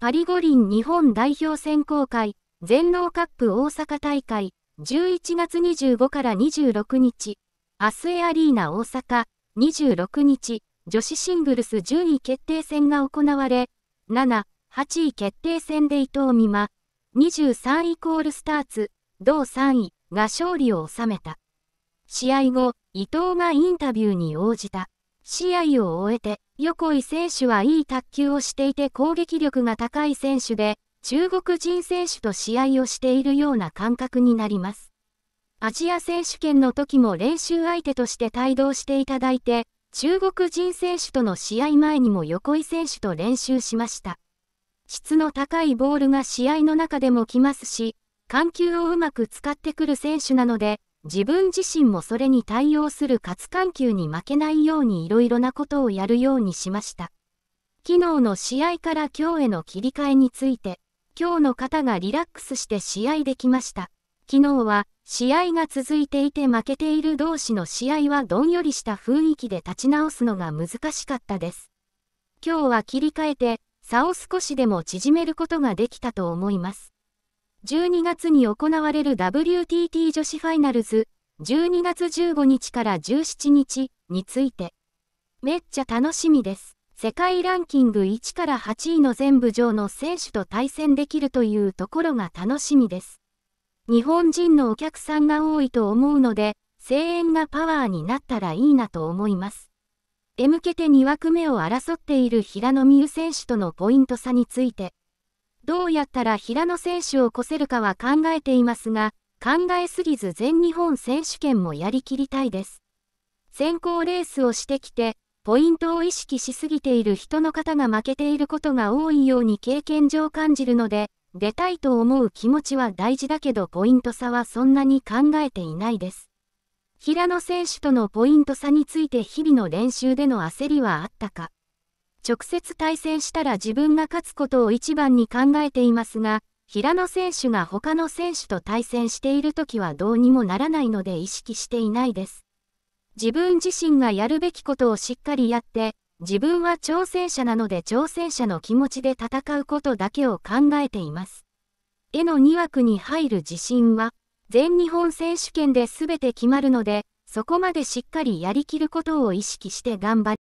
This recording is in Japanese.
パリ五輪日本代表選考会、全農カップ大阪大会、11月25から26日、アスエアリーナ大阪、26日、女子シングルス順位決定戦が行われ、7、8位決定戦で伊藤美誠、23イコールスターツ、同3位が勝利を収めた。試合後、伊藤がインタビューに応じた。試合を終えて、横井選手はいい卓球をしていて攻撃力が高い選手で、中国人選手と試合をしているような感覚になります。アジア選手権の時も練習相手として帯同していただいて、中国人選手との試合前にも横井選手と練習しました。質の高いボールが試合の中でも来ますし、緩急をうまく使ってくる選手なので、自分自身もそれに対応する活緩急に負けないようにいろいろなことをやるようにしました。昨日の試合から今日への切り替えについて、今日の方がリラックスして試合できました。昨日は試合が続いていて負けている同士の試合はどんよりした雰囲気で立ち直すのが難しかったです。今日は切り替えて、差を少しでも縮めることができたと思います。12月に行われる WTT 女子ファイナルズ、12月15日から17日について、めっちゃ楽しみです。世界ランキング1から8位の全部上の選手と対戦できるというところが楽しみです。日本人のお客さんが多いと思うので、声援がパワーになったらいいなと思います。へ向けて2枠目を争っている平野美宇選手とのポイント差について、どうやったら平野選手を越せるかは考えていますが、考えすぎず全日本選手権もやりきりたいです。先行レースをしてきて、ポイントを意識しすぎている人の方が負けていることが多いように経験上感じるので、出たいと思う気持ちは大事だけどポイント差はそんなに考えていないです。平野選手とのポイント差について日々の練習での焦りはあったか直接対戦したら自分が勝つことを一番に考えていますが、平野選手が他の選手と対戦しているときはどうにもならないので意識していないです。自分自身がやるべきことをしっかりやって、自分は挑戦者なので挑戦者の気持ちで戦うことだけを考えています。絵の2枠に入る自信は、全日本選手権で全て決まるので、そこまでしっかりやりきることを意識して頑張り